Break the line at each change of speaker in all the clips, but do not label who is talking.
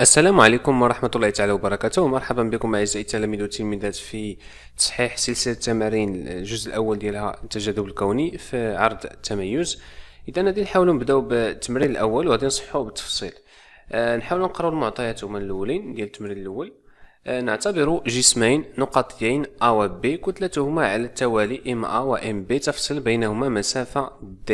السلام عليكم ورحمة الله تعالى وبركاته مرحبا بكم أعزائي التلاميذ والتلميذات في تصحيح سلسلة تمارين الجزء الأول ديالها التجاذب الكوني في عرض التميز إذا غادي نحاولو نبداو بالتمرين الأول وغادي نصحوه بالتفصيل أه نحاولو نقراو المعطيات هما الأولين ديال التمرين الأول أه، نعتبر جسمين نقطيين A و B كتلتهما على التوالي M A و B تفصل بينهما مسافة D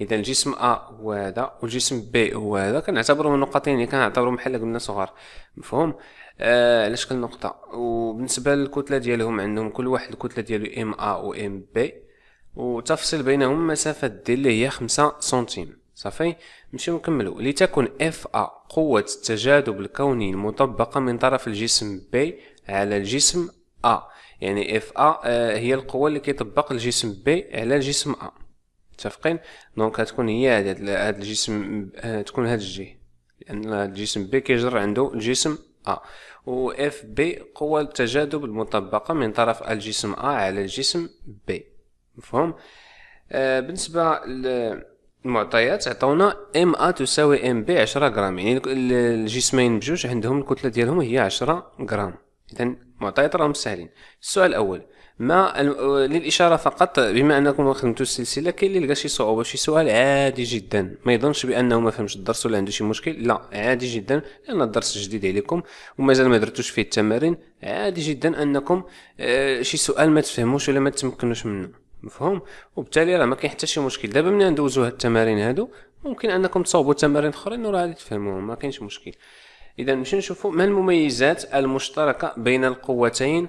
إذا الجسم A هو هذا والجسم B هو هذا كنعتبرهم نقطين اللي يعني كنعتبرهم بحال قلنا صغار مفهوم آه على شكل نقطة وبالنسبة للكتلة ديالهم عندهم كل واحد الكتلة ديالو إم A و إم B وتفصل بينهم مسافة D اللي هي خمسة سنتيم صافي نمشيو نكملو لتكن اف ا قوة التجاذب الكوني المطبقة من طرف الجسم بي على الجسم ا يعني اف ا آه، هي القوة اللي كيطبق الجسم بي على الجسم ا متفقين دونك هتكون هي هاد الجسم آه، تكون هاد الجهة لان الجسم بي كيجر عنده الجسم ا و اف بي قوة التجاذب المطبقة من طرف الجسم ا على الجسم بي مفهوم آه بالنسبة ل المعطيات عطاونا ام ا تساوي ام بي 10 غرام يعني الجسمين بجوج عندهم الكتله ديالهم هي 10 غرام اذا المعطيات راهم ساهلين السؤال الاول ما للاشاره فقط بما انكم خدمتوا السلسله كاين اللي لقى شي صعوبه شي سؤال عادي جدا ما يظنش بانه ما فهمش الدرس ولا عنده شي مشكل لا عادي جدا لان الدرس جديد عليكم ومازال ما درتوش فيه التمارين عادي جدا انكم آه، شي سؤال ما تفهموش ولا ما تمكنوش منه مفهوم وبالتالي راه ما كاين حتى شي مشكل دابا ملي ندوزو هاد التمارين هادو ممكن انكم تصاوبوا تمارين اخرين وراه غادي تفهموهم ما كاينش مشكل اذا نمشيو نشوفوا ما المميزات المشتركه بين القوتين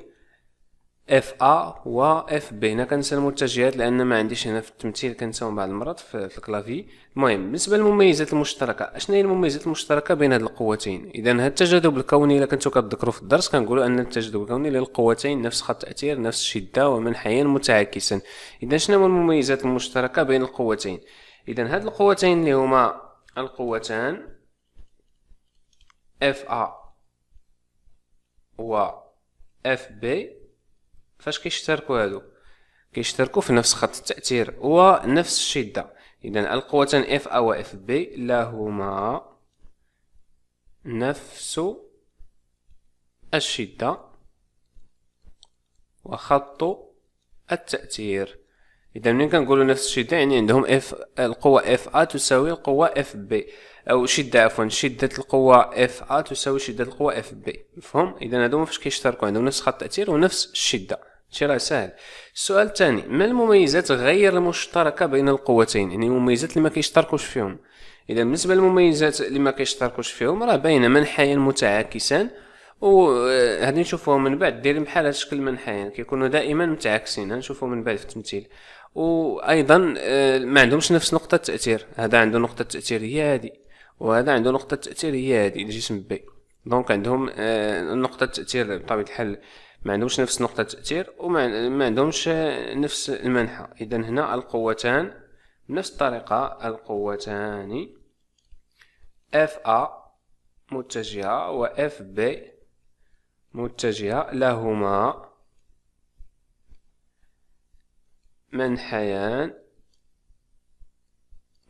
اف ا و اف بي هنا كنسلمو التجهيزات لان ما عنديش هنا في التمثيل كنساهم بعض المرات في الكلافي المهم بالنسبه للمميزات المشتركه اشنو هي المميزات المشتركه بين هاد القوتين اذا هاد التجاذب الكوني الا كنتو كتذكروا في الدرس كنقولوا ان التجاذب الكوني للقوتين نفس خط التاثير نفس الشده ومنحيا متعاكسا اذا شنو هما المميزات المشتركه بين القوتين اذا هاد القوتين اللي هما القوتان اف ا و اف بي فاش كيشتركوا هادو كيشتركوا في نفس خط التاثير ونفس الشده اذا القوتان اف ا و اف بي لهما نفس الشده وخط التاثير اذا ملي كنقولوا نفس الشده يعني عندهم اف القوه اف ا تساوي القوه اف بي او شده عفوا شده القوه اف ا تساوي شده القوه اف بي مفهوم اذا هادو فاش كيشتركوا عندهم نفس خط التاثير ونفس الشده شي راه سهل السؤال الثاني ما المميزات غير المشتركه بين القوتين يعني المميزات اللي ما كيشتركوش فيهم اذا بالنسبه للمميزات اللي ما كيشتركوش فيهم راه باينه منحيين متعاكسان وهادي آه، نشوفوهم من بعد دير بحال هاد الشكل منحيين كيكونوا دائما متعاكسين هنشوفو من بعد في التمثيل وايضا آه، ما عندهمش نفس نقطه التاثير هذا عنده نقطه تاثير هي هادي وهذا عنده نقطه تاثير هي هادي الجسم بي دونك عندهم آه، نقطه تاثير بطبيعه الحال ما عندهمش نفس نقطة التأثير وما عندهمش نفس المنحة إذا هنا القوتان بنفس الطريقة القوتان اف ا متجهة و اف بي متجهة لهما منحيان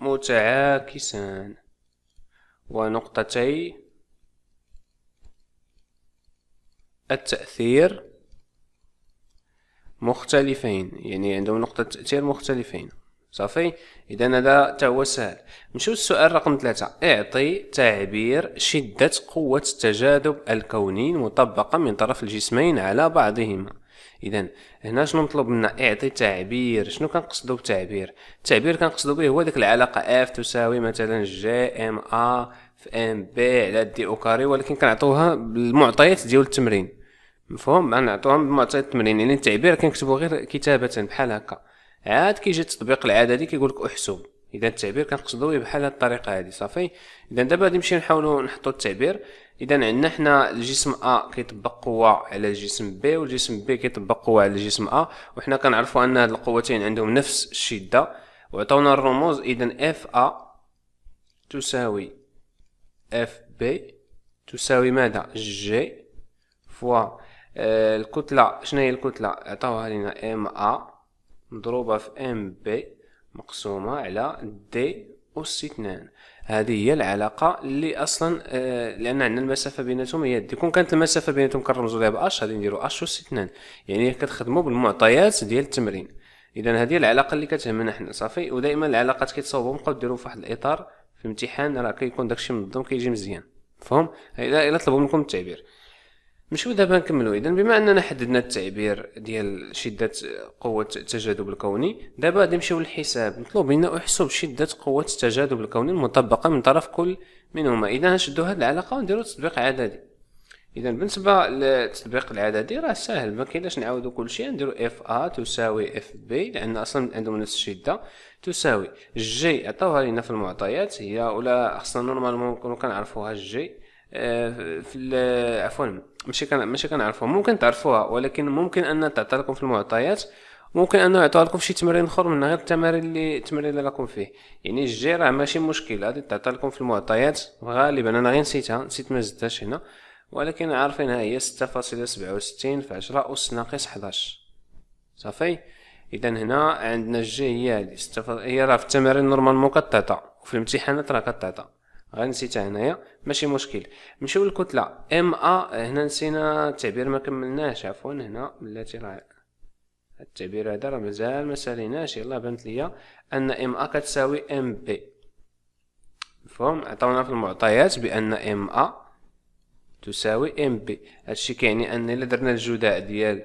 متعاكسان ونقطتي التأثير مختلفين يعني عندهم نقطة تأثير مختلفين صافي إذا هذا تا هو سهل نمشيو للسؤال رقم ثلاثة اعطي تعبير شدة قوة التجاذب الكوني المطبقة من طرف الجسمين على بعضهما اذا هنا شنو مطلوب منا اعطي تعبير شنو كنقصدو بتعبير التعبير كنقصدو به هو ديك العلاقه اف تساوي مثلا جي ام ا في ام بي على دي او كاري ولكن كنعطوها بالمعطيات ديال التمرين مفهوم نعطوهم بمعطيات التمرين يعني التعبير كنكتبو غير كتابه بحال هكا عاد كيجي التطبيق العددي كيقول لك احسب اذا التعبير كنقصدو بحال هاد الطريقه هادي صافي اذا دابا غادي نمشيو نحاولو نحطو التعبير اذا عندنا حنا الجسم ا كيطبق قوه على الجسم بي والجسم بي كيطبق قوه على الجسم ا وحنا كنعرفوا ان هاد القوتين عندهم نفس الشده وعطاونا الرموز اذا اف ا تساوي اف بي تساوي ماذا جي فوا آه، الكتلة شنو هي الكتلة عطاوها لينا ام ا مضروبة في ام بي مقسومة على دي أس اثنان هذه هي العلاقة اللي أصلا آه، لأن عندنا المسافة بيناتهم هي دي كون كانت المسافة بيناتهم كنرمزو ليها باش غادي نديرو اش أس اثنان يعني كتخدمو بالمعطيات ديال التمرين إذا هذه العلاقة اللي كتهمنا حنا صافي ودائما العلاقات كيتصاوبو نبقاو ديرو واحد الإطار في الامتحان راه كيكون داكشي منظم كيجي مزيان مفهوم الا الا طلبوا منكم التعبير نمشيو دابا نكملو اذا بما اننا حددنا التعبير ديال شده قوه التجاذب الكوني دابا غادي نمشيو للحساب مطلوب منا احسب شده قوه التجاذب الكوني المطبقه من طرف كل منهما اذا نشدوا هاد العلاقه ونديرو تطبيق عددي اذا بالنسبه للتطبيق العددي راه ساهل ما كايناش نعاودو كلشي نديرو اف ا تساوي اف بي لان اصلا عندهم نفس الشده تساوي جي عطاوها لينا في المعطيات هي ولا خصنا نورمالمون نكونو كنعرفوها جي آه، في عفوا ماشي كان ماشي كنعرفوها ممكن تعرفوها ولكن ممكن ان تعطى لكم في المعطيات ممكن انه يعطوها لكم شي تمرين اخر من غير التمارين اللي التمرين اللي راكم فيه يعني الجي راه ماشي مشكل هذه تعطى لكم في المعطيات غالبا انا غير نسيتها نسيت ما زدتهاش هنا ولكن عارفينها هي ستة فاصلة سبعة وستين في عشرة أس ناقص حداش صافي إذا هنا عندنا الجي هي هادي ستة هي راه في التمارين نورمالمون كتعطى وفي الامتحانات راه كتعطى غير نسيتها هنايا ماشي مشكل نمشيو للكتلة ام ا هنا نسينا التعبير ما عفوا هنا بلاتي راه التعبير هذا راه مازال ما ساليناش بانت ليا ان ام ا كتساوي ام بي مفهوم عطاونا في المعطيات بان ام ا تساوي ام بي هادشي كيعني ان الا درنا الجداء ديال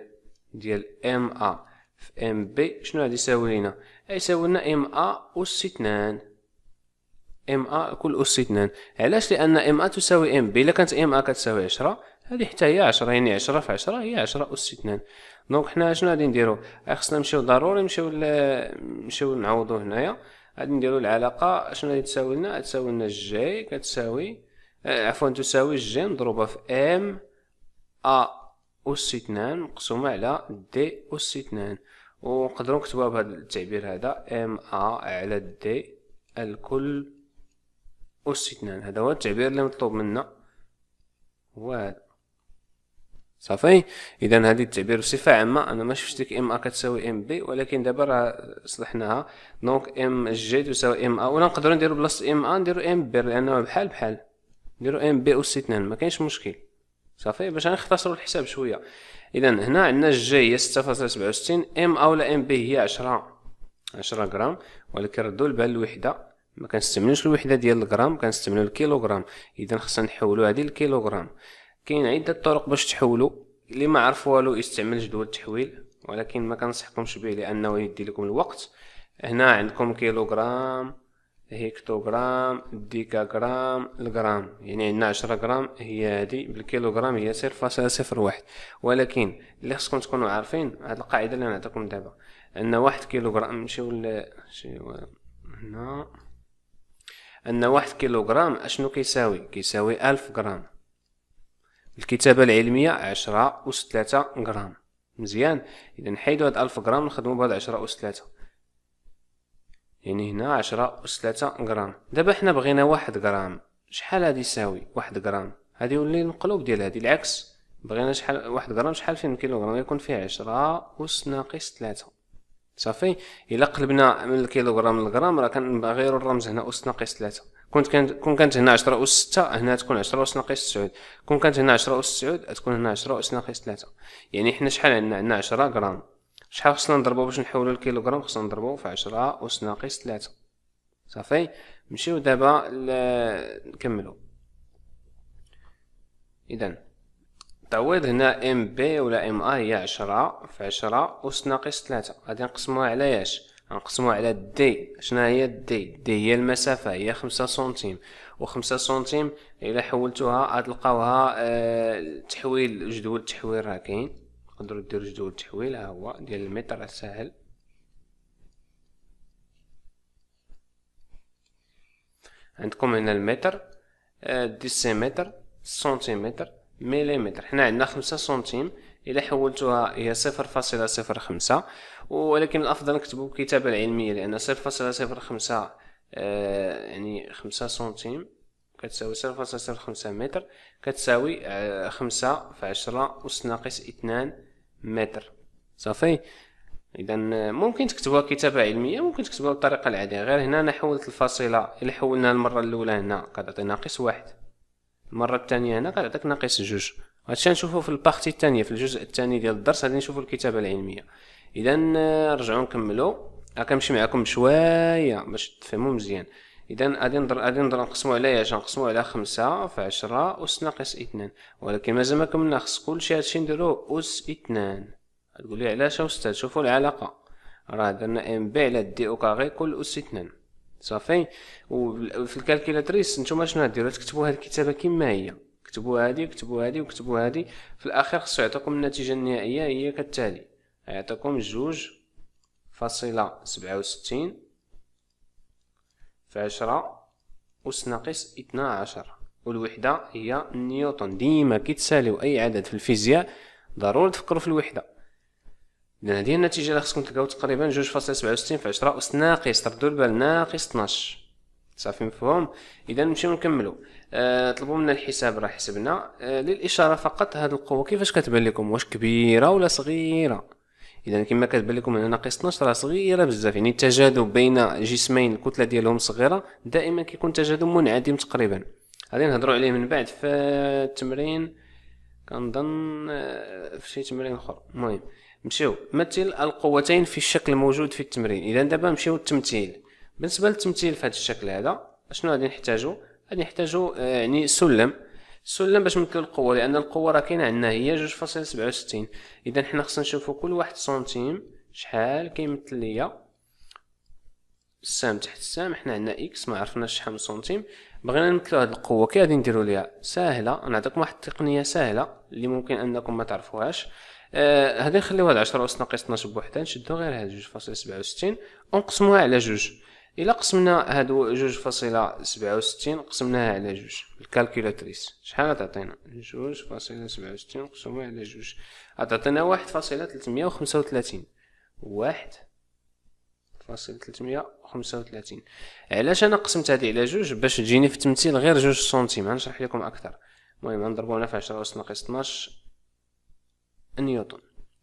ديال ام ا في ام بي شنو غادي يساوي لينا يساوي لنا ام ا اس 2 ام ا كل اس 2 علاش لان ام ا تساوي ام بي الا كانت ام ا كتساوي 10 هذه حتى هي 10 يعني 10 في 10 هي 10 اس 2 دونك حنا شنو غادي نديرو آه، خصنا نمشيو ضروري نمشيو نمشيو نعوضو هنايا غادي نديرو العلاقه شنو غادي تساوي لنا تساوي لنا جي كتساوي أه، عفوا تساوي جي مضروبة في ام ا أس اثنان مقسومة على دي أس اثنان ونقدروا نكتبوها بهذا التعبير هذا ام ا على دي الكل أس اثنان هذا هو التعبير اللي مطلوب منا هو صافي اذا هذه التعبير بصفه عامه انا ما شفت ديك ام ا كتساوي ام بي ولكن دابا راه صلحناها دونك ام جي تساوي ام ا ولا نقدروا نديروا بلاصه ام ا نديروا ام بي لانه بحال بحال نديرو ام بي اس 2 ما كاينش مشكل صافي باش نختصروا الحساب شويه اذا هنا عندنا الجي هي 6.67 ام اولا ام بي هي 10 10 غرام ولكن ردوا البال الوحده ما كنستعملوش الوحده ديال الغرام كنستعملو الكيلوغرام اذا خصنا نحولو هذه الكيلوغرام كاين عده طرق باش تحولو اللي ما عرف والو يستعمل جدول التحويل ولكن ما كنصحكمش به لانه يدي لكم الوقت هنا عندكم كيلوغرام هيكتوغرام ديكاغرام الجرام يعني عندنا عشرة غرام هي هادي بالكيلوغرام هي صفر فاصلة صفر واحد ولكن اللي خصكم تكونوا عارفين هاد القاعدة اللي نعطيكم دابا أن واحد كيلوغرام نمشيو ل هنا أن واحد كيلوغرام أشنو كيساوي كيساوي ألف غرام الكتابة العلمية عشرة أس تلاتة غرام مزيان إذا نحيدو هاد ألف غرام نخدمو بهاد عشرة أس تلاتة يعني هنا عشرة أس ثلاثة غرام دابا حنا بغينا واحد غرام شحال هادي يساوي واحد غرام هادي يولي المقلوب ديال هادي العكس بغينا شحال واحد غرام شحال فين كيلوغرام يكون فيه عشرة أس ناقص ثلاثة صافي الا قلبنا من الكيلوغرام للغرام راه كنغيرو الرمز هنا اس ناقص ثلاثة كنت كان كون كانت هنا عشرة اس ستة هنا تكون عشرة اس ناقص تسعود كون كانت هنا عشرة اس تسعود تكون هنا عشرة اس ناقص ثلاثة يعني حنا شحال عندنا عندنا عشرة غرام شحال خصنا نضربو باش نحولو الكيلوغرام خصنا نضربو في عشرة أس ناقص تلاتة صافي نمشيو دابا نكملو إذا تعويض هنا ام بي ولا ام اي هي عشرة في عشرة أس ناقص تلاتة غادي نقسموها على ياش غنقسموها على دي شنا هي دي دي هي المسافة هي خمسة سنتيم وخمسة سنتيم إلا حولتوها غتلقاوها أه تحويل جدول التحويل راه كاين نقدرو نديرو جدول التحويل ها هو ديال المتر ساهل عندكم هنا المتر آه، ديسيمتر سنتيمتر مليمتر حنا عندنا خمسة سنتيم الا حولتوها هي صفر فاصلة صفر خمسة ولكن الافضل نكتبو الكتابة العلمية لان صفر فاصلة صفر خمسة آه، يعني خمسة سنتيم كتساوي صفر فاصلة صفر خمسة متر كتساوي آه، خمسة في عشرة أس ناقص اثنان متر صافي اذا ممكن تكتبوها كتابه علميه ممكن تكتبوها بالطريقه العاديه غير هنا انا حولت الفاصله الا حولنا المره الاولى هنا كتعطي ناقص واحد المره الثانيه هنا كتعطيك ناقص جوج هادشي غنشوفو في البارتي الثانيه في الجزء الثاني ديال الدرس غادي نشوفو الكتابه العلميه اذا آه، نرجعو نكملو كنمشي معكم شويه باش تفهموا مزيان اذا غادي غادي نقسمو على ياش نقسمو على خمسة في عشرة اس ناقص اثنان ولكن مازال ما كملنا خص كلشي هادشي نديروه اس اثنان تقولي علاش استاذ شوفوا العلاقه راه درنا ام بي على دي او كاغي كل اس اثنان صافي وفي الكالكيلاتريس نتوما شنو غديرو تكتبو هاد الكتابه كيما هي كتبو هادي وكتبو هادي وكتبو هادي في الاخير خصو يعطيكم النتيجه النهائيه هي كالتالي يعطيكم جوج فاصلة سبعة وستين عشرة أس ناقص اثنا عشر والوحدة هي نيوتن ديما كي تساليو أي عدد في الفيزياء ضروري تفكروا في الوحدة إذن هذه النتيجة اللي خصكم تلقاو تقريبا جوج فاصلة سبعة وستين في عشرة أس ناقص تردوا البال ناقص اثناش صافي مفهوم إذا نمشيو نكملو أه طلبوا منا الحساب راه حسبنا أه للإشارة فقط هاد القوة كيفاش كتبان لكم واش كبيرة ولا صغيرة اذا كما كتبان لكم هنا ناقص 12 راه صغيره بزاف يعني التجاذب بين جسمين الكتله ديالهم صغيره دائما كيكون تجاذب منعدم تقريبا غادي نهضروا عليه من بعد في التمرين كنظن آه، في شي تمرين اخر المهم نمشيو مثل القوتين في الشكل الموجود في التمرين اذا دابا نمشيو للتمثيل بالنسبه للتمثيل في هذا الشكل هذا شنو غادي نحتاجو غادي نحتاجو آه، يعني سلم السلم باش نمثلو القوه لان القوه راه كاينه عندنا هي جوج فاصلة سبعة اذا حنا خصنا نشوفو كل واحد سنتيم شحال كيمثل ليا السهم تحت السهم حنا عندنا اكس ما عرفناش شحال سنتيم بغينا نمثلوا هاد القوه كي غادي نديرو ليها ساهله نعطيكم واحد التقنيه ساهله اللي ممكن انكم ما تعرفوهاش آه نخليوها نخليو هاد 10 اس ناقص 12 بوحدها نشدو غير هاد جوج فاصلة سبعة ونقسموها على جوج الا قسمنا هادو جوج فاصلة سبعة وستين قسمناها على جوج بالكالكولاتريس شحال تعطينا جوج فاصلة سبعة وستين مقسومة على جوج غتعطينا واحد فاصلة تلتمية وخمسة وتلاتين واحد فاصلة تلتمية وخمسة وتلاتين علاش انا قسمت هادي على جوج باش تجيني في التمثيل غير جوج سنتيم غنشرح لكم اكثر المهم غنضربو هنا في عشرة أس ناقص 12 نيوتن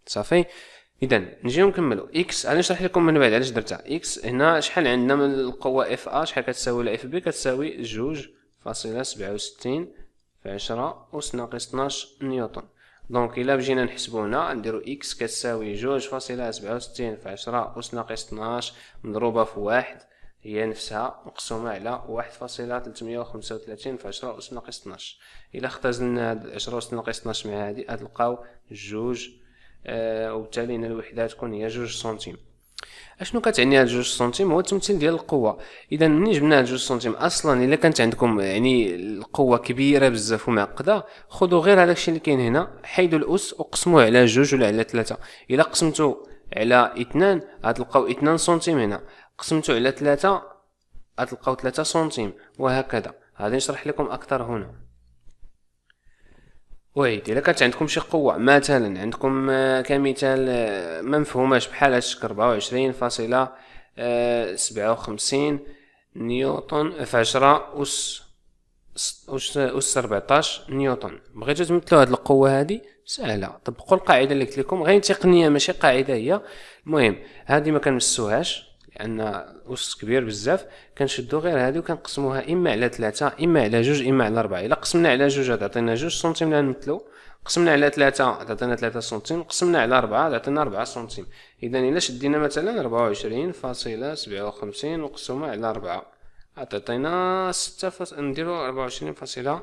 صافي اذا نجيو نكملو اكس انا نشرح لكم من بعد علاش درتها اكس هنا شحال عندنا من القوه اف ا شحال كتساوي لا اف بي كتساوي جوج فاصله سبعة وستين في عشرة أس ناقص طناش نيوتن دونك إلا بجينا نحسبو هنا نديرو إكس كتساوي جوج فاصله سبعة وستين في عشرة أس ناقص طناش مضروبة في واحد هي نفسها مقسومة على واحد فاصله تلتمية وخمسة وتلاتين في عشرة أس ناقص طناش إلا اختزلنا هاد عشرة أس ناقص طناش مع هادي غتلقاو جوج آه، وبالتالي هنا الوحده تكون هي جوج سنتيم اشنو كتعني هاد جوج سنتيم هو التمثيل ديال القوه اذا منين جبنا هاد جوج سنتيم اصلا الا كانت عندكم يعني القوه كبيره بزاف ومعقده خذوا غير هذاك الشيء اللي كاين هنا حيدوا الاس وقسموه على جوج ولا على ثلاثه الا قسمتو على اثنان غتلقاو اثنان سنتيم هنا قسمتو على ثلاثه غتلقاو ثلاثه سنتيم وهكذا غادي نشرح لكم اكثر هنا وي الا كانت عندكم شي قوه مثلا عندكم آه، كمثال ما آه، مفهوماش بحال هادشي 24 فاصله آه، سبعة وخمسين نيوتن في عشرة أس أس أس 14 نيوتن بغيتو تمثلو هاد القوة هادي سهلة طبقوا القاعدة اللي قلت لكم غير تقنية ماشي قاعدة هي المهم هادي ما كنمسوهاش لان اس كبير بزاف كنشدو غير هادي وكنقسموها اما على ثلاثة اما على جوج اما على ربعة الا قسمنا على جوج تعطينا جوج سنتيم نمثلو قسمنا على ثلاثة تعطينا ثلاثة سنتيم قسمنا على ربعة تعطينا ربعة سنتيم اذا الا شدينا مثلا ربعة وعشرين فاصلة سبعة وخمسين مقسومة على ربعة تعطينا ستة فاص نديرو ربعة وعشرين فاصلة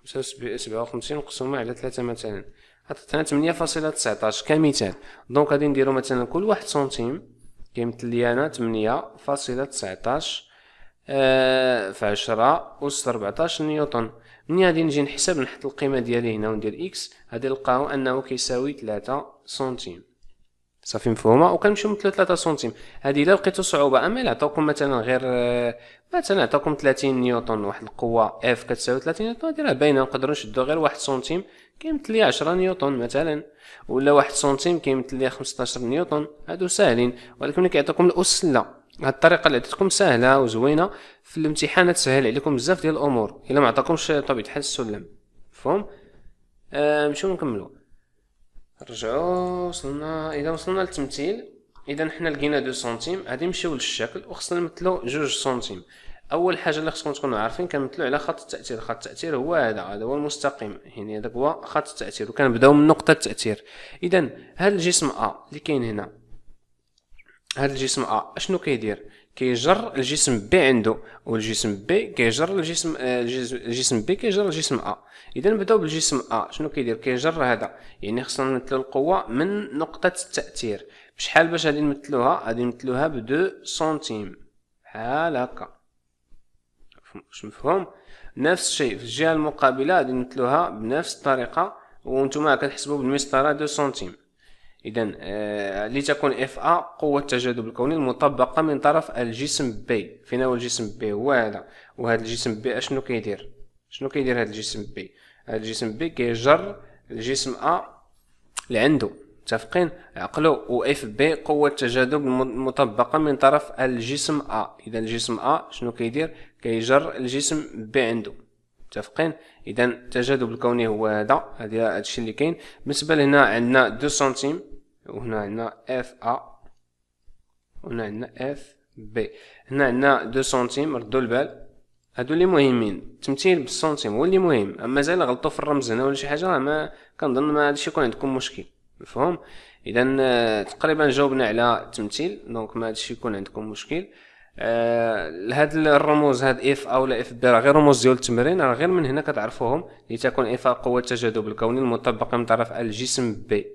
خمسة سبعة وخمسين مقسومة على ثلاثة مثلا عطاتنا 8.19 كمثال دونك غادي نديرو مثلا كل واحد سنتيم لي انا تمنية فاصلة تسعتاش آه، في عشرة أس ربعتاش نيوتن مني غادي نجي نحسب نحط القيمة ديالي هنا وندير إكس غادي نلقاو أنه كيساوي تلاتة سنتيم صافي مفهومه وكنمشيو من 3 سنتيم هذه الا لقيتو صعوبه اما الا عطاوكم مثلا غير مثلا عطاوكم 30 نيوتن واحد القوه اف كتساوي 30 نيوتن هذه راه باينه نقدروا نشدو غير واحد سنتيم كيمثل لي 10 نيوتن مثلا ولا واحد سنتيم كيمثل لي 15 نيوتن هادو ساهلين ولكن ملي كيعطيكم لا هاد الطريقه اللي عطيتكم سهله وزوينه في الامتحانات سهل عليكم بزاف ديال الامور الا ما عطاكمش طبيعه الحال السلم مفهوم نمشيو آه نكملو رجعوا وصلنا اذا وصلنا للتمثيل اذا حنا لقينا دو سنتيم غادي نمشيو للشكل وخصنا نمثلو جوج سنتيم اول حاجه اللي خصكم تكونوا عارفين كنمثلو على خط التاثير خط التاثير هو هذا هذا هو المستقيم يعني هذاك هو خط التاثير وكنبداو من نقطه التاثير اذا هاد الجسم ا اللي كاين هنا هاد الجسم ا اشنو كيدير كيجر الجسم بي عنده والجسم بي كيجر الجسم آه، الجسم بي كيجر الجسم ا اذا نبداو بالجسم ا شنو كيدير كيجر هذا يعني خصنا نمثلو القوه من نقطه التاثير بشحال باش غادي نمثلوها غادي نمثلوها ب 2 سنتيم بحال هكا واش مفهوم نفس الشيء في الجهه المقابله غادي نمثلوها بنفس الطريقه وانتم كتحسبوا بالمسطره 2 سنتيم إذا آه، لتكون اف ا قوة التجاذب الكوني المطبقة من طرف الجسم بي فين هو الجسم بي هو هذا وهذا الجسم بي اشنو كيدير شنو كيدير هذا الجسم بي هذا الجسم بي كيجر الجسم ا لعندو متفقين عقلو و اف بي قوة التجاذب المطبقة من طرف الجسم ا اذا الجسم ا شنو كيدير كيجر الجسم بي عندو متفقين اذا التجاذب الكوني هو هذا هذا الشيء اللي كاين بالنسبه لهنا عندنا 2 سنتيم وهنا عندنا اف ا وهنا عندنا اف بي هنا عندنا دو سنتيم ردوا البال هادو اللي مهمين التمثيل بالسنتيم هو اللي مهم اما مازال غلطوا في الرمز هنا ولا شي حاجه راه ما كنظن ما هادشي يكون عندكم مشكل مفهوم اذا آه، تقريبا جاوبنا على التمثيل دونك ما هادشي يكون عندكم مشكل آه هاد الرموز هاد اف او ولا اف بي راه غير رموز ديال التمرين راه غير من هنا كتعرفوهم لتكون اف قوه التجاذب الكوني المطبقه من طرف الجسم بي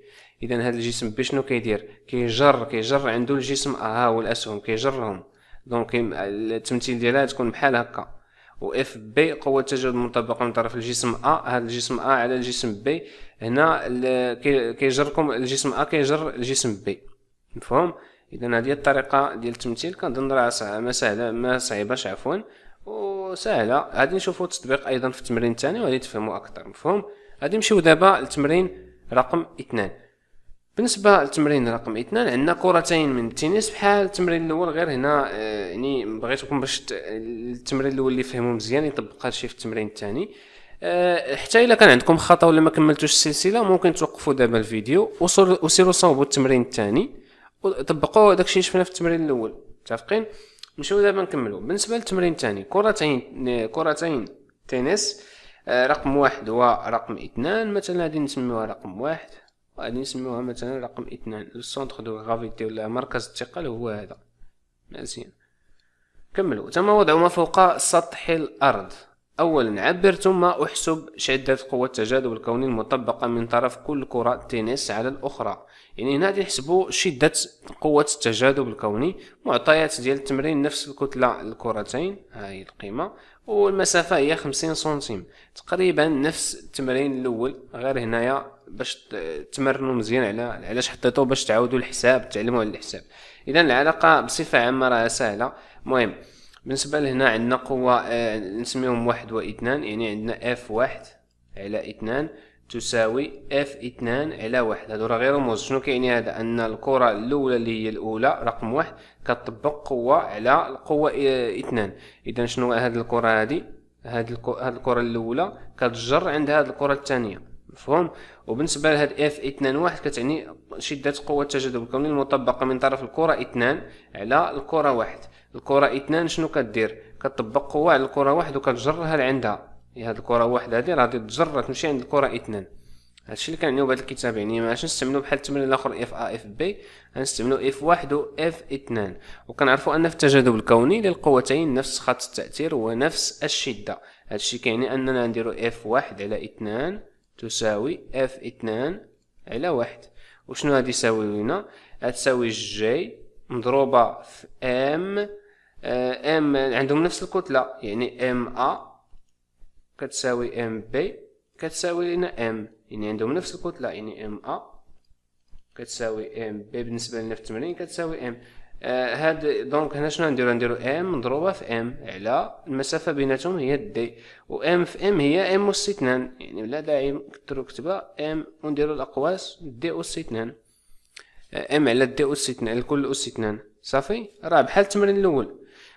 اذا هذا الجسم بشنو كيدير كيجر كيجر عنده الجسم آه ها هو الاسهم كيجرهم دونك التمثيل ديالها تكون بحال هكا و اف بي قوة التجاوز المنطبقة من طرف الجسم ا هذا الجسم ا على الجسم بي هنا كيجركم الجسم ا كيجر الجسم بي مفهوم اذا هذه الطريقة ديال التمثيل كنظن راه ما سهلة ما صعيباش عفوا وسهلة غادي نشوفو التطبيق ايضا في التمرين الثاني وغادي تفهمو اكثر مفهوم غادي نمشيو دابا للتمرين رقم اثنان بالنسبه للتمرين رقم اثنان عندنا كرتين من التنس بحال التمرين الاول غير هنا آه، يعني بغيتكم باش التمرين الاول اللي فهموه مزيان يطبق هادشي في التمرين الثاني آه، حتى الا كان عندكم خطا ولا ما كملتوش السلسله ممكن توقفوا دابا الفيديو وسيروا صوبوا التمرين الثاني وطبقوا داكشي اللي شفنا في التمرين الاول متفقين نمشيو دابا نكملوا بالنسبه للتمرين الثاني كرتين آه، كرتين تنس رقم واحد هو رقم اثنان مثلا غادي نسميوها رقم واحد غادي نسميوها مثلا رقم اثنان السونتر دو غرافيتي ولا مركز الثقل هو هذا مزيان كملوا تم وضع ما فوق سطح الارض اولا عبر ثم احسب شده قوه التجاذب الكوني المطبقه من طرف كل كره تنس على الاخرى يعني هنا غادي نحسبوا شده قوه التجاذب الكوني معطيات ديال التمرين نفس الكتله الكرتين ها هي القيمه والمسافه هي 50 سنتيم تقريبا نفس التمرين الاول غير هنايا باش تمرنوا مزيان على علاش حطيتو باش تعاودوا الحساب تعلموا على الحساب اذا العلاقه بصفه عامه راه سهله المهم بالنسبه لهنا عندنا قوه آه، نسميهم واحد واثنان يعني عندنا اف واحد على اثنان تساوي اف اثنان على واحد هادو راه غير رموز شنو كيعني هذا ان الكره الاولى اللي هي الاولى رقم واحد كتطبق قوه على القوه اثنان اذا شنو هاد الكره هادي هاد هاد الكره الاولى كتجر عند هاد الكره الثانيه مفهوم وبالنسبه لهاد اف اثنان واحد كتعني شده قوه التجاذب الكوني المطبقه من طرف الكره اثنان على الكره واحد الكره اثنان شنو كدير كتطبق قوه على الكره واحد وكتجرها لعندها هي إيه، هاد الكره واحده هادي راه غادي تجر تمشي عند الكره اثنان هادشي اللي كنعنيو بهاد الكتاب يعني ما عادش نستعملو بحال التمرين الاخر اف ا اف بي غنستعملو اف واحد و اف اثنان وكنعرفو ان في التجاذب الكوني للقوتين نفس خط التاثير ونفس الشده هادشي كيعني اننا نديرو اف واحد على اثنان تساوي اف اثنان على واحد وشنو غادي يساوي لينا غتساوي جي مضروبه في ام ام آه، عندهم نفس الكتله يعني ام ا كتساوي ام بي كتساوي لنا ام يعني عندهم نفس الكتله يعني ام ا كتساوي ام بي بالنسبه لنا في التمرين كتساوي ام آه هاد دونك هنا شنو نديرو نديرو ام مضروبه في ام على المسافه بيناتهم هي دي و ام في ام هي ام اس اثنان يعني بلا داعي نكترو كتبه ام ونديرو الاقواس دي اس اثنان آه، ام على دي اس اثنان الكل اس اثنان صافي راه بحال التمرين الاول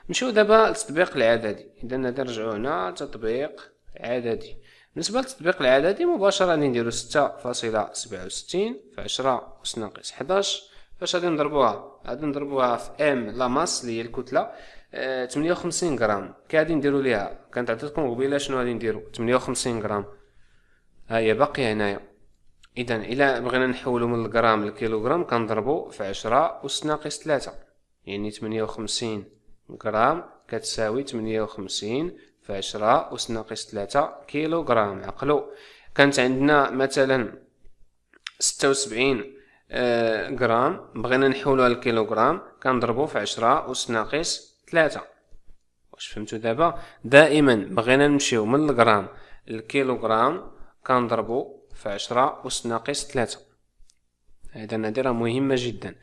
نمشيو دابا للتطبيق العددي اذا نرجعو هنا تطبيق عددي بالنسبة للتطبيق العددي مباشرة غادي نديرو ستة فاصلة سبعة في عشرة أس ناقص حداش فاش غادي نضربوها غادي نضربوها في ام لا ماس اللي هي الكتلة آه، تمنية أه 58 غرام غادي نديرو ليها كانت عطيتكم قبيلة شنو غادي نديرو تمنية غرام ها هي باقية هنايا إذا إلا بغينا نحولو من الغرام للكيلوغرام كنضربو في عشرة أس ناقص تلاتة يعني تمنية غرام كتساوي تمنية في عشرة أس ناقص ثلاثة كيلو عقلو كانت عندنا مثلا ستة وسبعين آه، غرام بغينا نحولوها للكيلوغرام كنضربو في عشرة أس ناقص ثلاثة واش فهمتو دابا دائما بغينا نمشيو من الغرام للكيلوغرام كنضربو في عشرة أس ناقص ثلاثة هذا نادرة مهمة جدا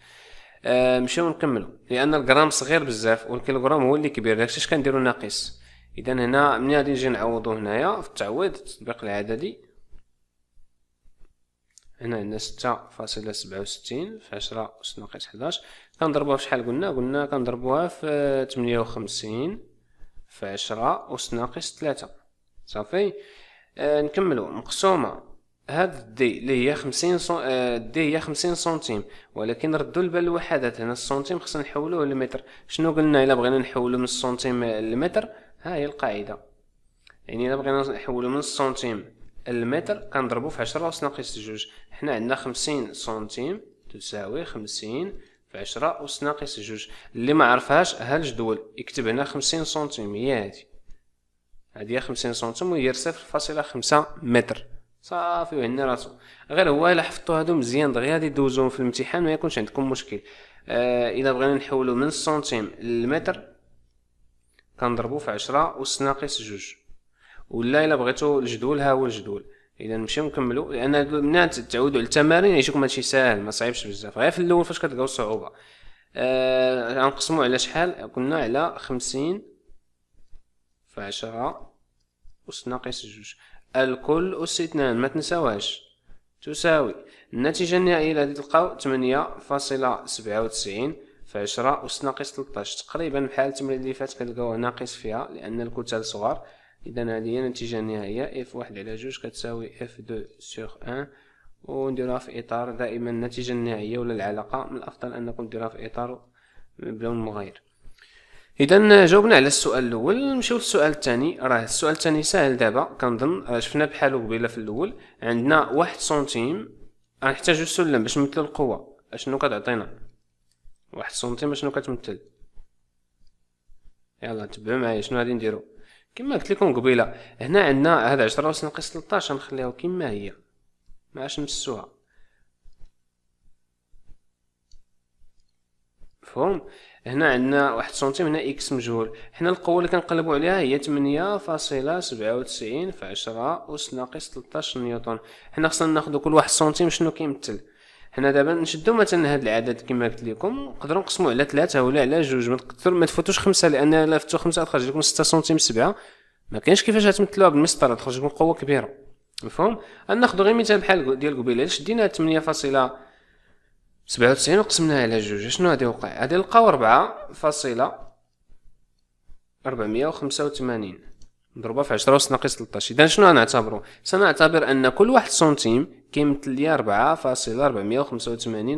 نمشيو آه، نكملو لأن الغرام صغير بزاف والكيلوغرام هو اللي كبير داكشي اش كنديرو ناقص اذا هنا ملي غادي نجي نعوضو هنايا في التعويض التطبيق العددي هنا عندنا ستة فاصلة سبعة وستين في عشرة أس ناقص حداش كنضربوها في شحال قلنا قلنا كنضربوها في تمنية وخمسين في عشرة أس ناقص تلاتة صافي آه نكملو مقسومة هاد الدي اللي هي خمسين سون... آه هي خمسين سنتيم ولكن ردو البال الوحدات هنا السنتيم خصنا نحولوه للمتر شنو قلنا إلا بغينا نحولو من السنتيم للمتر ها هي القاعده يعني الا بغينا نحولو من السنتيم للمتر كنضربو في عشرة أس ناقص جوج حنا عندنا خمسين سنتيم تساوي خمسين في عشرة أس ناقص جوج اللي ما عرفهاش ها الجدول يكتب هنا خمسين سنتيم هي هادي هادي هي خمسين سنتيم وهي صفر فاصلة خمسة متر صافي وهنا راسو غير هو الا حفظتو هادو مزيان دغيا غادي دوزوهم في الامتحان ما يكونش عندكم مشكل آه الا بغينا نحولو من السنتيم للمتر كنضربو في عشرة أس ناقص جوج ولا الا بغيتو الجدول ها هو الجدول اذا نمشيو نكملو لان تعودو على التمارين يجيكم هادشي ساهل مصعيبش بزاف غير في اللول فاش كتلقاو الصعوبه آه غنقسمو على شحال قلنا على خمسين في عشرة أس ناقص جوج الكل أس اثنان متنساوهاش تساوي النتيجة النهائية التي تلقاو تمنية فاصلة سبعة وتسعين فعشرة أس ناقص تلطاش تقريبا بحال التمرين اللي فات كتلقاوه ناقص فيها لأن الكتل صغار إذا هذه هي النتيجة النهائية اف واحد على جوج كتساوي اف دو سيغ ان ونديروها في إطار دائما النتيجة النهائية ولا العلاقة من الأفضل أنكم ديروها في إطار بلون مغاير اذا جاوبنا على السؤال الاول نمشيو للسؤال الثاني راه السؤال الثاني ساهل دابا كنظن شفنا بحالو قبيله في الاول عندنا واحد سنتيم غنحتاجو سلم باش نمثلو القوه اشنو كتعطينا واحد سنتيم شنو كتمثل يلا تبعوا معايا شنو غادي نديرو كما قلت لكم قبيله هنا عندنا هذا 10 اس ناقص 13 غنخليها كما هي ما عادش نمسوها مفهوم هنا عندنا واحد سنتيم هنا اكس مجهول حنا القوه اللي كنقلبوا عليها هي 8.97 في 10 اس ناقص 13 نيوتن حنا خصنا ناخذ كل واحد سنتيم شنو كيمثل حنا دابا نشدو مثلا هاد العدد كما قلت لكم نقدروا نقسموا على ثلاثه ولا على جوج ما تكثر ما تفوتوش خمسه لان الا فتو خمسه تخرج لكم 6 سنتيم سبعه ما كاينش كيفاش غتمثلوها بالمسطره تخرج لكم قوه كبيره مفهوم ناخذ غير مثال بحال ديال قبيله شدينا 8 97 وقسمناها على جوج شنو غادي يوقع غادي نلقاو 4 فاصله 485 نضربها في 10 أس ناقص 13 اذا شنو غنعتبروا سنعتبر ان كل واحد سنتيم كيمثل لي 4.485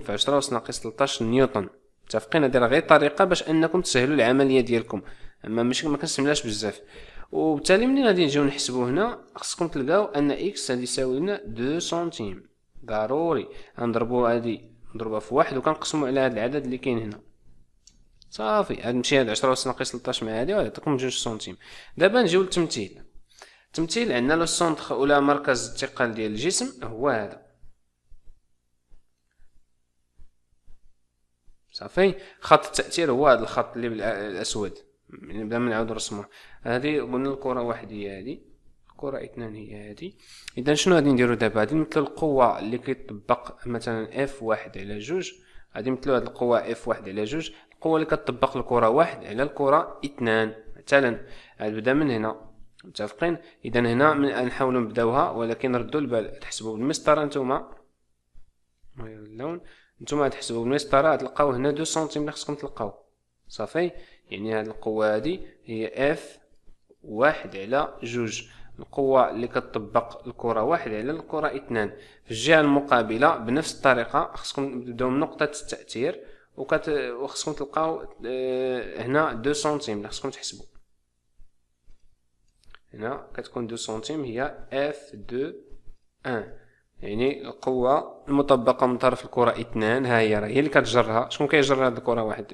في 10 أس ناقص 13 نيوتن متفقين هذه غير طريقه باش انكم تسهلوا العمليه ديالكم اما ماشي ما كنستعملهاش بزاف وبالتالي ملي غادي نجيو نحسبوا هنا خصكم تلقاو ان اكس غادي يساوي لنا 2 سنتيم ضروري غنضربو هذه نضربها في واحد وكنقسموا على هذا العدد اللي كاين هنا صافي هاد نمشي هاد 10 ناقص 13 مع هادي ويعطيكم جوج سنتيم دابا نجيو للتمثيل التمثيل عندنا لو سونتر ولا مركز الثقل ديال الجسم هو هذا صافي خط التاثير هو هذا الخط اللي بالاسود نبدا يعني من نعاود نرسمه هذه قلنا الكره واحد هي هذه الكره اثنان هي هذه اذا شنو غادي نديرو دابا غادي نمثلو القوه اللي كيطبق مثلا اف واحد على جوج غادي نمثلو هاد القوه اف واحد على جوج القوه اللي كتطبق الكره واحد على الكره اثنان مثلا نبدا من هنا متفقين اذا هنا نحاولوا نبداوها ولكن ردوا البال تحسبوا بالمسطره نتوما اللون نتوما تحسبوا بالمسطره تلقاو هنا دو سنتيم اللي خصكم تلقاو صافي يعني هاد القوه هادي هي اف واحد على جوج القوة اللي كتطبق الكرة واحد على الكرة اثنان في الجهة المقابلة بنفس الطريقة خصكم تبداو من نقطة التأثير وكت وخصكم تلقاو آه، هنا دو سنتيم خصكم تحسبوا هنا كتكون دو سنتيم هي اف دو ان يعني القوة المطبقة من طرف الكرة اثنان ها هي راه هي اللي كتجرها شكون كيجر هاد الكرة واحد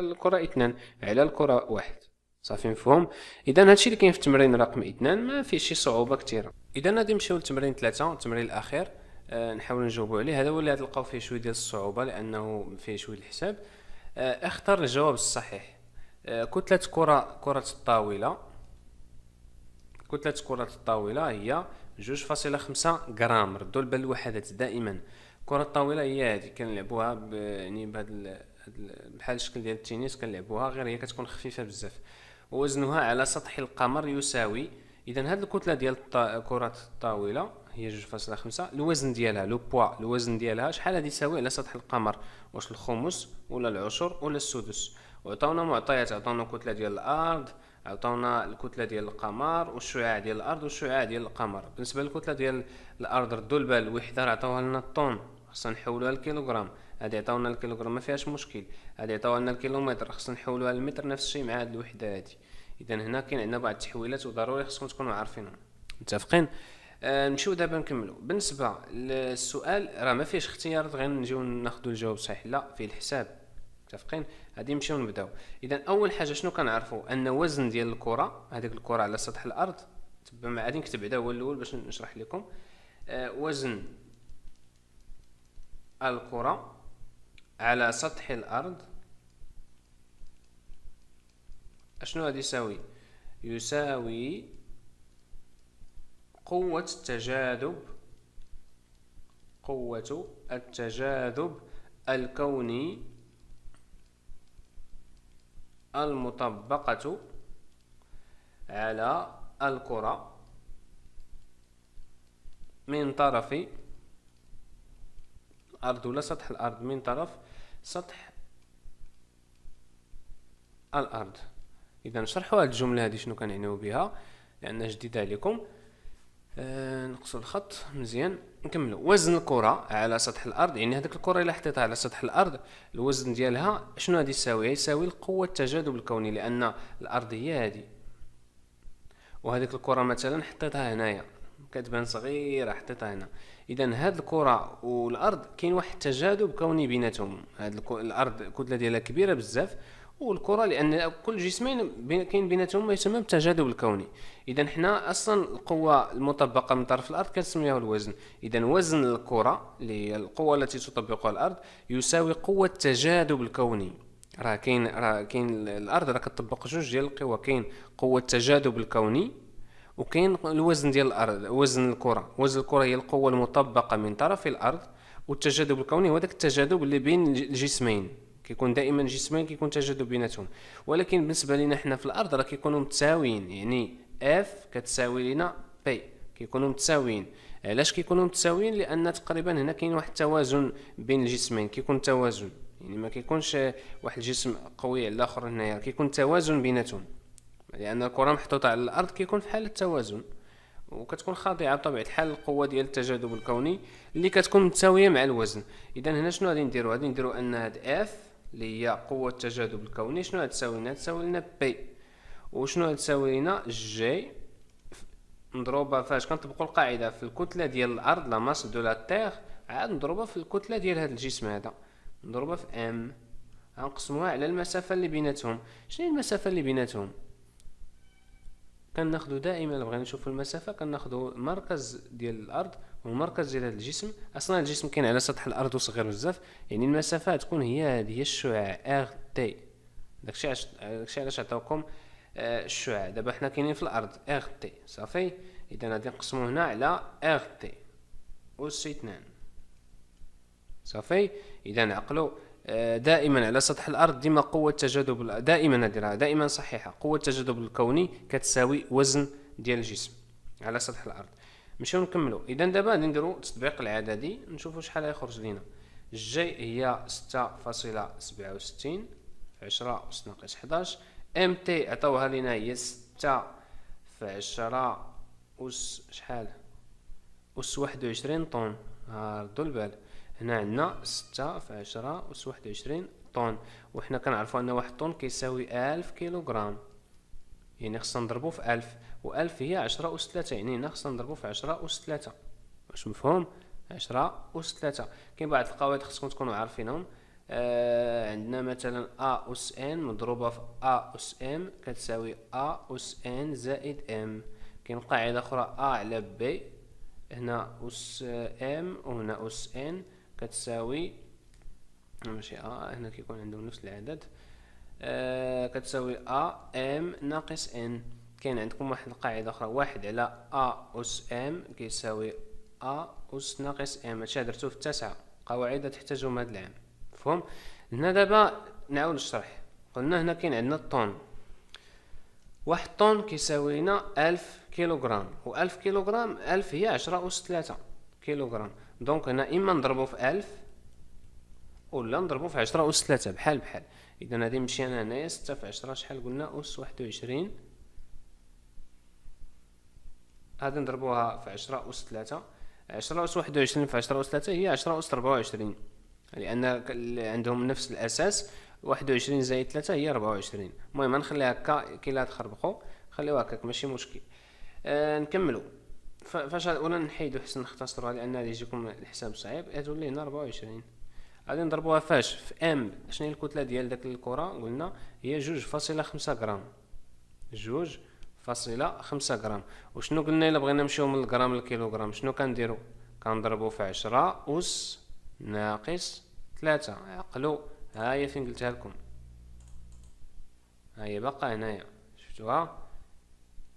الكرة اثنان على الكرة واحد صافي مفهوم اذا هادشي اللي كاين في التمرين رقم اثنان ما فيه شي صعوبة كثيرة اذا غادي نمشيو للتمرين ثلاثة التمرين الاخير آه، نحاول نجاوبوا عليه هذا هو اللي غتلقاو فيه شويه ديال الصعوبه لانه فيه شويه الحساب آه، اختر الجواب الصحيح آه، كتله كره كره الطاوله كتله كره الطاوله هي 2.5 غرام ردوا البال الوحدات دائما كره الطاوله هي هذه كنلعبوها يعني بهذا بحال الشكل ديال التنس كنلعبوها غير هي كتكون خفيفه بزاف ووزنها على سطح القمر يساوي اذا هذه الكتله ديال كره الطاوله هي جوج فاصلة خمسة الوزن ديالها لو بوا الوزن ديالها شحال غادي يساوي على سطح القمر واش الخمس ولا العشر ولا السدس وعطاونا معطيات عطاونا كتلة ديال الأرض عطاونا الكتله ديال القمر والشعاع ديال الارض والشعاع ديال القمر بالنسبه للكتله ديال الارض ردوا البال الوحده عطاوها لنا الطن خصنا نحولوها للكيلوغرام هادي عطاونا الكيلوغرام ما فيهاش مشكل هادي عطاوها لنا الكيلومتر خصنا نحولوها للمتر نفس الشيء مع هاد الوحده هادي اذا هنا كاين عندنا بعض التحويلات وضروري خصكم تكونوا عارفينهم متفقين آه، نمشيو دابا نكملو بالنسبه للسؤال راه ما فيش اختيارات غير نجيو ناخذ الجواب صحيح لا فيه الحساب متفقين غادي نمشيو نبداو اذا اول حاجه شنو كنعرفوا ان وزن ديال الكره هذيك الكره على سطح الارض تبع ما غادي نكتب هذا هو الاول باش نشرح لكم آه وزن الكره على سطح الارض اشنو غادي يساوي يساوي قوة التجاذب قوة التجاذب الكوني المطبقة على الكرة من طرف الأرض ولا سطح الأرض من طرف سطح الأرض إذا نشرحوا هذه الجملة هذه شنو كنعنيو بها لأنها جديدة عليكم آه نقصوا الخط مزيان نكملوا وزن الكره على سطح الارض يعني هذيك الكره الا حطيتها على سطح الارض الوزن ديالها شنو غادي يساوي يساوي القوه التجاذب الكوني لان الارض هي هذه وهذيك الكره مثلا حطيتها هنايا كتبان صغيره حطيتها هنا اذا هاد الكره والارض كاين واحد التجاذب كوني بيناتهم هاد الارض الكتله ديالها كبيره بزاف والكره لان كل جسمين كاين بيناتهم ما يسمى بالتجاذب الكوني اذا حنا اصلا القوه المطبقه من طرف الارض كنسميها الوزن اذا وزن الكره اللي هي القوه التي تطبقها الارض يساوي قوه التجاذب الكوني راه كاين راه كاين الارض راه كتطبق جوج ديال القوى كاين قوه التجاذب الكوني وكاين الوزن ديال الارض وزن الكره وزن الكره هي القوه المطبقه من طرف الارض والتجاذب الكوني هو داك التجاذب اللي بين الجسمين كيكون دائما جسمين كيكون تجاذب بيناتهم ولكن بالنسبه لنا حنا في الارض راه كيكونوا متساويين يعني اف كتساوي لنا بي كيكونوا متساويين علاش كيكونوا متساويين لان تقريبا هنا كاين واحد التوازن بين الجسمين كيكون توازن يعني ما كيكونش واحد الجسم قوي على الاخر هنايا كيكون توازن بيناتهم لان الكره محطوطه على الارض كيكون في حاله توازن وكتكون خاضعه بطبيعه الحال القوه ديال التجاذب الكوني اللي كتكون متساويه مع الوزن اذا هنا شنو غادي نديرو غادي نديرو ان هاد اف اللي هي قوة التجاذب الكوني شنو غتساوي لنا تساوي لنا بي وشنو غتساوي لنا جي مضروبة فاش كنطبقوا القاعدة في الكتلة ديال الأرض لا ماس دو لا تيغ عاد مضروبة في الكتلة ديال هذا الجسم هذا مضروبة في ام غنقسموها على المسافة اللي بيناتهم شنو المسافة اللي بيناتهم كناخدو دائما بغينا نشوفو المسافه كناخدو مركز ديال الارض والمركز ديال هذا الجسم اصلا الجسم كاين على سطح الارض وصغير بزاف يعني المسافه تكون هي هذه هي الشعاع ار تي داكشي علاش عطاوكم آه، الشعاع دابا حنا كاينين في الارض ار تي صافي اذا غادي نقسمو هنا على ار تي اس 2 صافي اذا عقلو دائما على سطح الارض ديما قوه تجاذب دائما هذه دائما صحيحه قوه التجاذب الكوني كتساوي وزن ديال الجسم على سطح الارض نمشيو نكملو اذا دابا غادي نديرو التطبيق العددي نشوفو شحال غيخرج لينا جي هي ستة فاصلة سبعة وستين عشرة أس ناقص حداش ام تي عطاوها لينا هي ستة في عشرة أس شحال أس واحد طن هاردو البال هنا عندنا ستة في عشرة أس واحد وعشرين طن وحنا كنعرفو أن واحد طون كيساوي ألف كيلوغرام يعني خصنا نضربو في ألف و ألف هي عشرة أس تلاتة يعني هنا خصنا نضربو في عشرة أس تلاتة واش مفهوم عشرة أس تلاتة كاين بعض القواعد خصكم تكونو عارفينهم آه عندنا مثلا أ أس إن مضروبة في أ أس إم كتساوي أ أس إن زائد إم كاين قاعدة أخرى أ على بي هنا أس إم وهنا أس إن كتساوي ماشي ا آه، هنا كيكون عندهم نفس العدد آه كتساوي ا ام ناقص ان كاين عندكم واحد القاعده اخرى واحد على ا اس ام كيساوي ا اس ناقص ام هادشي درتو في التاسعه قواعد تحتاجهم هاد العام مفهوم هنا دابا نعاود الشرح قلنا هنا كاين عندنا الطن واحد طن كيساوي لنا ألف كيلوغرام و ألف كيلوغرام ألف هي عشرة أس تلاتة كيلوغرام دونك هنا اما نضربو في ألف ولا نضربو في عشرة أس ثلاثة بحال بحال إذا هادي نمشي أنا هنايا ستة في عشرة شحال قلنا أس واحد وعشرين هادي نضربوها في عشرة أس ثلاثة عشرة أس واحد وعشرين في عشرة أس ثلاثة هي عشرة أس ربعة وعشرين لأن عندهم نفس الأساس واحد وعشرين زائد ثلاثة هي ربعة وعشرين المهم غنخليها هكا كي لا تخربقو خليوها هكاك ماشي مشكل آه نكملو فاش اولا نحيدو حسن نختصرو لان غادي يجيكم الحساب صعيب غتولي هنا 24 غادي نضربوها فاش في ام شنو هي الكتله ديال داك الكره قلنا هي جوج فاصلة خمسة غرام جوج فاصلة خمسة غرام وشنو قلنا الا بغينا نمشيو من الغرام للكيلوغرام شنو كنديرو كنضربو في عشرة اس ناقص ثلاثة عقلو ها هي فين قلتها لكم ها هي باقا هنايا شفتوها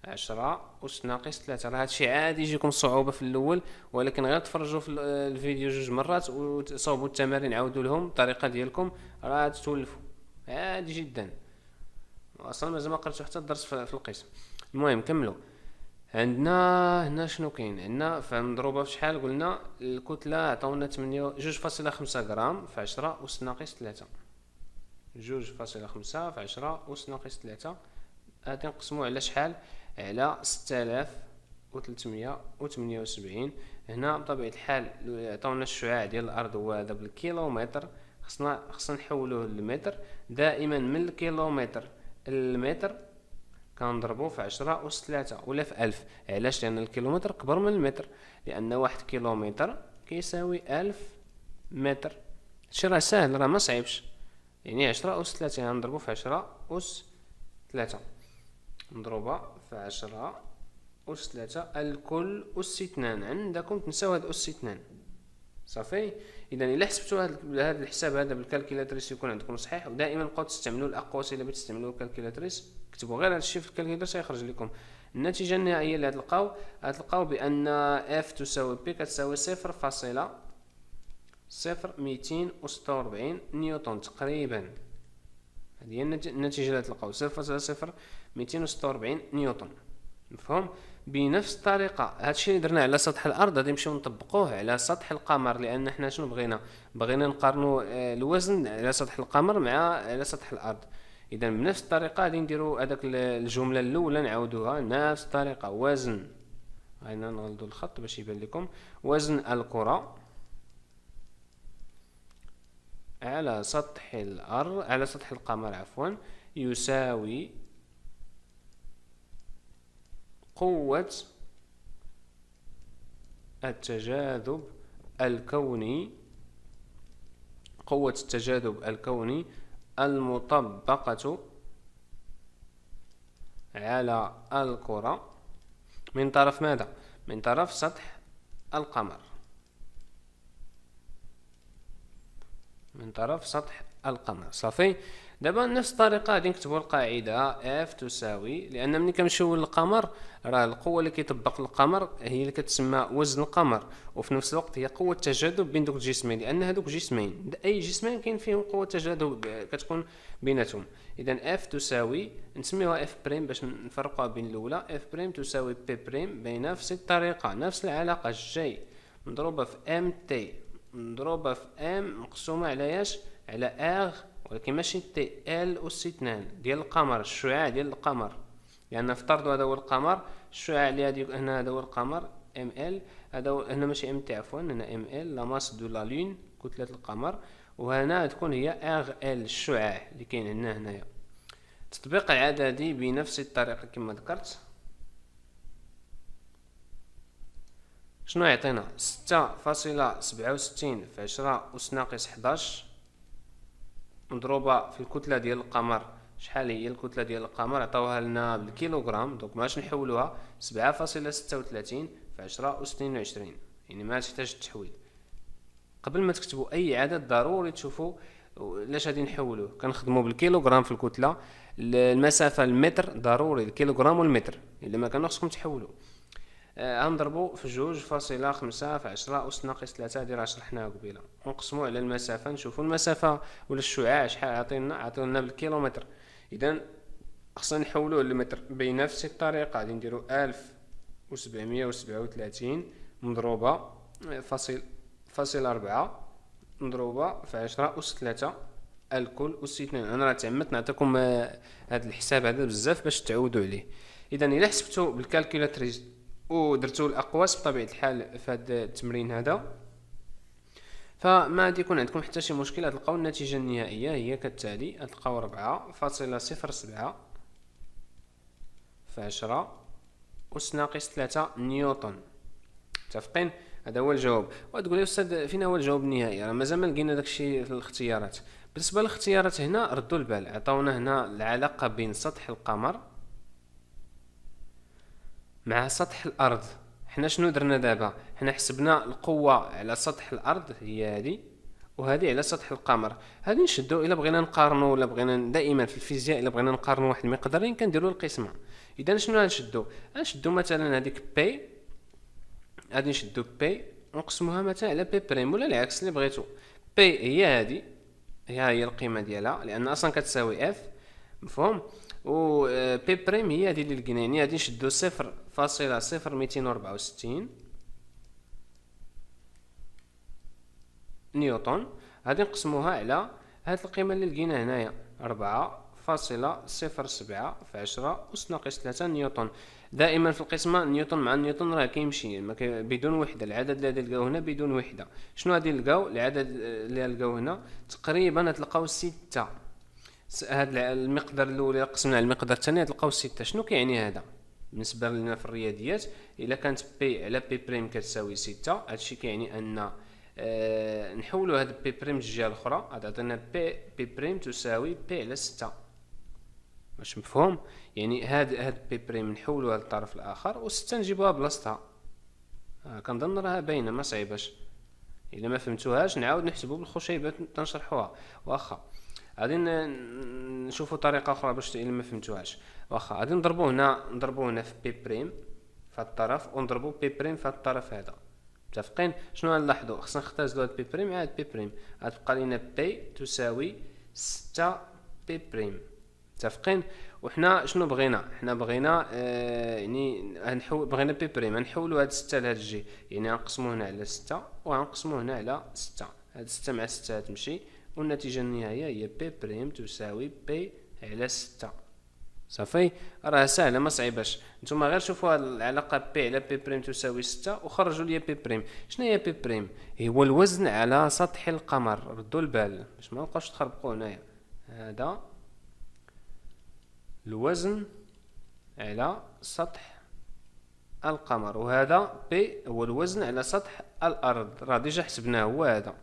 عشرة أس ناقص ثلاثة راه هادشي عادي يجيكم صعوبة في الأول ولكن غير تفرجوا في الفيديو جوج مرات وصوبوا التمارين عاودوا لهم الطريقة ديالكم راه تولفوا عادي جدا أصلا مازال ما قريتو حتى الدرس في القسم المهم كملوا عندنا هنا شنو كاين عندنا فمضروبة في شحال قلنا الكتلة عطاونا تمنية جوج فاصلة خمسة غرام في عشرة أس ناقص ثلاثة جوج فاصلة خمسة في عشرة أس ناقص ثلاثة غادي نقسمو على شحال على 6378 وتلتمية وسبعين هنا بطبيعة الحال عطاونا الشعاع ديال الأرض هو هذا بالكيلومتر خصنا خصنا نحولوه للمتر دائما من الكيلومتر للمتر كنضربو في عشرة أس 3 ولا في ألف علاش لأن الكيلومتر كبر من المتر لأن واحد كيلومتر كيساوي ألف متر شي راه ساهل راه ما صعيبش يعني عشرة أس ثلاثة يعني نضربو في عشرة أس 3 مضروبة في عشرة أس ثلاثة الكل أس اثنان عندكم تنساو هاد أس اثنان صافي إذا إلا حسبتو هاد الحساب هذا بالكالكيلاتريس يكون عندكم صحيح ودائما بقاو تستعملوا الأقواس إلا بتستعملوا الكالكيلاتريس كتبوا غير هاد الشيء في الكالكيلاتريس يخرج لكم النتيجة النهائية اللي غتلقاو غتلقاو بأن اف تساوي بي كتساوي صفر فاصلة صفر ميتين وستة وربعين نيوتن تقريبا هذه هي النتيجة اللي غتلقاو صفر فاصلة صفر 246 نيوتن مفهوم بنفس الطريقه هادشي اللي درناه على سطح الارض غادي نمشيو نطبقوه على سطح القمر لان حنا شنو بغينا بغينا نقارنوا آه، الوزن على سطح القمر مع على سطح الارض اذا بنفس الطريقه غادي نديروا هذاك الجمله الاولى نعاودوها نفس الطريقه وزن هنا نغلدوا الخط باش يبان لكم وزن الكره على سطح الارض على سطح القمر عفوا يساوي قوة التجاذب الكوني قوة التجاذب الكوني المطبقة على الكرة من طرف ماذا؟ من طرف سطح القمر من طرف سطح القمر صافي دابا نفس الطريقه غادي نكتبوا القاعده اف تساوي لان ملي كنمشيو للقمر راه القوه اللي كيطبق القمر هي اللي كتسمى وزن القمر وفي نفس الوقت هي قوه التجاذب بين دوك الجسمين لان هذوك جسمين اي جسمين كاين فيهم قوه تجاذب كتكون بيناتهم اذا اف تساوي نسميوها اف بريم باش نفرقوها بين الاولى اف بريم تساوي بي بريم بنفس الطريقه نفس العلاقه جي مضروبه في ام تي مضروبه في ام مقسومه على ياش على ار ولكن ماشي تي ال أس 2 ديال القمر الشعاع ديال القمر لأن يعني افترضوا هذا هو القمر الشعاع اللي هادي هنا هذا هو القمر ام ال هذا هنا ماشي ام تي عفوا هنا ام ال لا ماس دو لا لون كتلة القمر وهنا تكون هي ار ال الشعاع اللي كاين هنا هنايا تطبيق العددي بنفس الطريقة كما ذكرت شنو يعطينا ستة فاصلة سبعة في عشرة أس ناقص حداش مضروبه في الكتله ديال القمر شحال هي الكتله ديال القمر عطاوها لنا بالكيلوغرام دونك باش نحولوها 7.36 في 10 اس 22 يعني ما تحتاج التحويل قبل ما تكتبوا اي عدد ضروري تشوفوا علاش غادي نحولوه كنخدموا بالكيلوغرام في الكتله المسافه المتر ضروري الكيلوغرام والمتر الا ما كان خصكم تحولوا غنضربو آه، في جوج فاصلة خمسة في عشرة أس ناقص تلاتة هادي راه شرحناها قبيلة ونقسمو على المسافة نشوفو المسافة ولا الشعاع شحال عطينا عطيونا بالكيلومتر إذا خصنا نحولوه للمتر بنفس الطريقة غادي نديرو ألف وسبعمية وسبعة وثلاثين مضروبة آه، فاصل فاصل أربعة مضروبة في عشرة أس ثلاثة الكل أس اثنين أنا راه تعمدت نعطيكم آه، هاد الحساب هذا بزاف باش تعودو عليه إذا إلا حسبتو بالكالكيلاتريز ودرتو الاقواس بطبيعه الحال في هذا التمرين هذا فما غادي يكون عندكم حتى شي مشكل غتلقاو النتيجه النهائيه هي كالتالي غتلقاو ربعة فاصله صفر سبعة في عشرة أس ناقص 3 نيوتن متفقين هذا هو الجواب وتقول لي استاذ فين هو الجواب النهائي راه مازال ما لقينا داكشي في الاختيارات بالنسبه للاختيارات هنا ردوا البال عطاونا هنا العلاقه بين سطح القمر مع سطح الارض حنا شنو درنا دابا حنا حسبنا القوه على سطح الارض هي هذه وهذه على سطح القمر هذه نشدو الا بغينا نقارنو ولا بغينا دائما في الفيزياء الا بغينا نقارنو واحد المقدارين كنديرو القسمه اذا شنو غنشدو غنشدو مثلا هذيك بي غادي نشدو بي نقسموها مثلا على بي بريم ولا العكس اللي بغيتو بي هي هذه ها هي القيمه ديالها لان اصلا كتساوي اف مفهوم و بي آه، بريم هي هذه اللي لقينا يعني غادي نشدو صفر فاصلة صفر ميتين وربعة وستين نيوتن غادي نقسموها على هاد القيمة اللي لقينا هنايا ربعة فاصلة صفر سبعة في عشرة أس ناقص ثلاثة نيوتن دائما في القسمة نيوتن مع نيوتن راه كيمشي بدون وحدة العدد اللي لقاو هنا بدون وحدة شنو غادي نلقاو العدد اللي لقاو هنا تقريبا تلقاو ستة هاد المقدار الأول قسمنا على المقدار الثاني تلقاو ستة شنو كيعني هذا بالنسبه لنا في الرياضيات الا كانت بي على بي بريم كتساوي 6 هادشي كيعني ان أه نحولو هاد بي بريم للجهه الاخرى غتعطينا بي بي بريم تساوي بي على 6 واش مفهوم يعني هاد هاد بي بريم نحولوها للطرف الاخر و6 نجيبوها بلاصتها آه كنظن راها باينه ما الا ما فهمتوهاش نعاود نحسبو بالخشيبات تنشرحوها واخا غادي نشوفوا طريقه اخرى باش الا ما فهمتوهاش واخا غادي نضربوا هنا نضربوا هنا في بي بريم في هذا الطرف ونضربوا بي بريم في هذا الطرف هذا متفقين شنو غنلاحظوا خصنا نختزلوا هاد بي بريم عاد بي بريم غتبقى لينا بي تساوي 6 بي بريم متفقين وحنا شنو بغينا حنا بغينا آه يعني نحول بغينا بي بريم نحولوا هاد 6 لهاد الجي يعني غنقسمو هنا على 6 وغنقسمو هنا على 6 هاد 6 مع 6 تمشي والنتيجة النهائية هي بي بريم تساوي بي على ستة صافي راه ساهلة ما صعيباش نتوما غير شوفوا العلاقة بي على بي بريم تساوي ستة وخرجوا لي بي بريم شنو هي بي بريم هو الوزن على سطح القمر ردوا البال باش ما نبقاوش تخربقوا هنايا هذا الوزن على سطح القمر وهذا بي هو الوزن على سطح الارض راه ديجا حسبناه هو هذا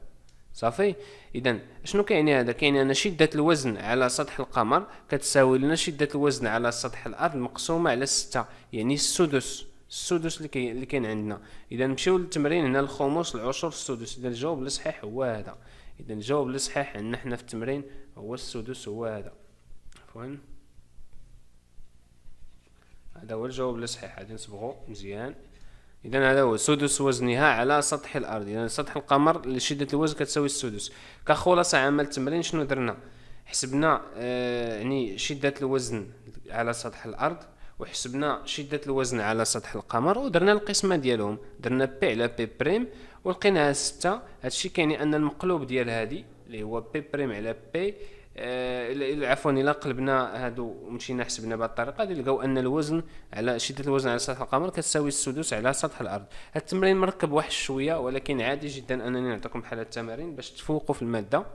صافي اذا شنو كيعني هذا كيعني ان شده الوزن على سطح القمر كتساوي لنا شده الوزن على سطح الارض مقسومه على 6 يعني السدس السدس اللي كاين اللي كاين عندنا اذا نمشيو للتمرين هنا الخمس العشر السدس اذا الجواب الصحيح هو هذا اذا الجواب الصحيح عندنا حنا في التمرين هو السدس هو هذا عفوا هذا هو الجواب الصحيح غادي نصبغو مزيان اذا هذا هو سدس وزنها على سطح الارض اذا سطح القمر لشده الوزن كتساوي السدس كخلاصه عمل التمرين شنو درنا حسبنا آه يعني شده الوزن على سطح الارض وحسبنا شده الوزن على سطح القمر ودرنا القسمه ديالهم درنا بي على بي بريم ولقيناها 6 هادشي كيعني ان المقلوب ديال هادي اللي هو بي بريم على بي آه، عفوا الا قلبنا هادو ومشينا حسبنا بهذه الطريقه غادي نلقاو ان الوزن على شده الوزن على سطح القمر كتساوي السدس على سطح الارض هاد التمرين مركب واحد شويه ولكن عادي جدا انني نعطيكم بحال هاد التمارين باش تفوقوا في الماده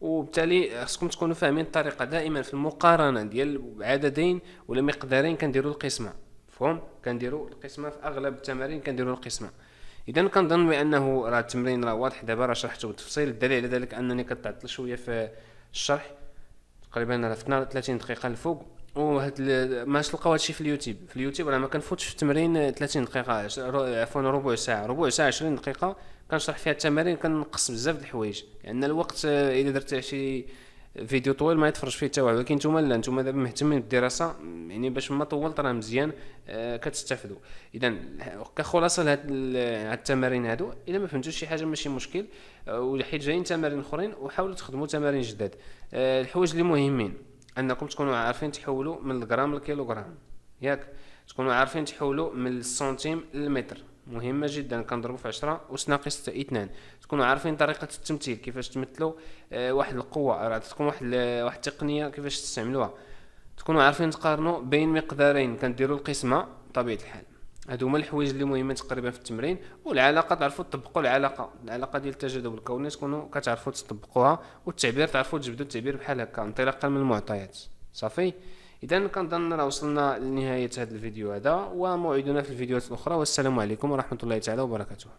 وبالتالي خصكم تكونوا فاهمين الطريقه دائما في المقارنه ديال عددين ولا مقدارين كنديروا القسمه مفهوم كنديروا القسمه في اغلب التمارين كنديروا القسمه اذا كنظن بانه راه التمرين راه واضح دابا راه شرحته بالتفصيل الدليل على ذلك انني كتعطل شويه في الشرح تقريبا رفدنا 30 دقيقه الفوق وهاد ما تلقاو هادشي في اليوتيوب في اليوتيوب انا ما كنفوتش في التمرين 30 دقيقه عفوا ربع ساعه ربع ساعه 20 دقيقه كنشرح فيها التمارين كنقص بزاف د الحوايج لان يعني الوقت آه، الا درت شي فيديو طويل ما يتفرج فيه حتى واحد ولكن نتوما لا نتوما دابا مهتمين بالدراسه يعني باش ما طولت راه مزيان آه كتستافدوا اذا كخلاصه لهاد التمارين هادو الا ما فهمتوش شي حاجه ماشي مشكل آه، وحيت جايين تمارين اخرين وحاولوا تخدموا تمارين جداد آه الحوايج اللي مهمين انكم تكونوا عارفين تحولوا من الغرام للكيلوغرام ياك تكونوا عارفين تحولوا من السنتيم للمتر مهمه جدا كنضربوا في 10 اس ناقص 2 تكونوا عارفين طريقه التمثيل كيفاش تمثلوا آه واحد القوه راه تكون واحد واحد التقنيه كيفاش تستعملوها تكونوا عارفين تقارنوا بين مقدارين كنديروا القسمه بطبيعه الحال هادو هما الحوايج اللي مهمين تقريبا في التمرين والعلاقه تعرفوا تطبقوا العلاقه العلاقه ديال التجاذب الكوني تكونوا كتعرفوا تطبقوها والتعبير تعرفوا تجبدوا التعبير بحال هكا انطلاقا من المعطيات صافي اذا كنظن راه وصلنا لنهايه هذا الفيديو هذا وموعدنا في الفيديوهات الاخرى والسلام عليكم ورحمه الله تعالى وبركاته